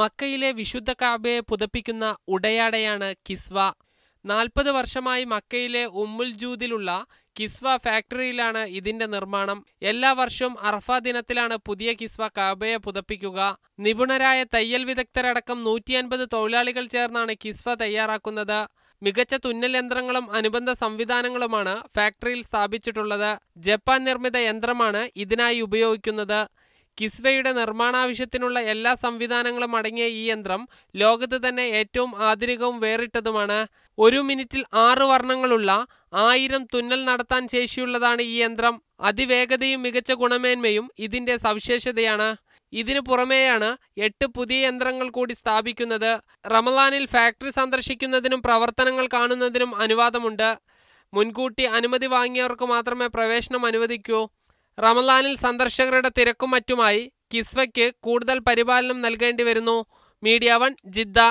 മക്കയിലെ വിശുദ്ധ കാബയെ പുതപ്പിക്കുന്ന ഉടയാടയാണ് കിസ്വ നാൽപ്പത് വർഷമായി മക്കയിലെ ഉമ്മുൽ ജൂതിലുള്ള കിസ്വ ഫാക്ടറിയിലാണ് ഇതിന്റെ നിർമ്മാണം എല്ലാ വർഷവും അർഫ ദിനത്തിലാണ് പുതിയ കിസ്വ കാബയെ പുതപ്പിക്കുക നിപുണരായ തയ്യൽ വിദഗ്ധരടക്കം അൻപത് തൊഴിലാളികൾ ചേർന്നാണ് കിസ്വ തയ്യാറാക്കുന്നത് മികച്ച തുന്നൽ യന്ത്രങ്ങളും അനുബന്ധ സംവിധാനങ്ങളുമാണ് ഫാക്ടറിയിൽ സ്ഥാപിച്ചിട്ടുള്ളത് ജപ്പാൻ നിർമ്മിത യന്ത്രമാണ് ഇതിനായി ഉപയോഗിക്കുന്നത് കിസ്വയുടെ നിർമ്മാണാവശ്യത്തിനുള്ള എല്ലാ സംവിധാനങ്ങളും അടങ്ങിയ ഈ യന്ത്രം ലോകത്ത് തന്നെ ഏറ്റവും ആധുനികവും വേറിട്ടതുമാണ് ഒരു മിനിറ്റിൽ ആറ് വർണ്ണങ്ങളുള്ള ആയിരം തുന്നൽ നടത്താൻ ശേഷിയുള്ളതാണ് ഈ യന്ത്രം അതിവേഗതയും മികച്ച ഗുണമേന്മയും ഇതിന്റെ സവിശേഷതയാണ് ഇതിനു പുറമേയാണ് എട്ട് പുതിയ യന്ത്രങ്ങൾ കൂടി സ്ഥാപിക്കുന്നത് റമലാനിൽ ഫാക്ടറി സന്ദർശിക്കുന്നതിനും പ്രവർത്തനങ്ങൾ കാണുന്നതിനും അനുവാദമുണ്ട് മുൻകൂട്ടി അനുമതി വാങ്ങിയവർക്ക് മാത്രമേ പ്രവേശനം അനുവദിക്കൂ റമദാനിൽ സന്ദർശകരുടെ തിരക്കും മറ്റുമായി കിസ്വയ്ക്ക് കൂടുതൽ പരിപാലനം നൽകേണ്ടി വരുന്നു മീഡിയ വൺ ജിദ്ദ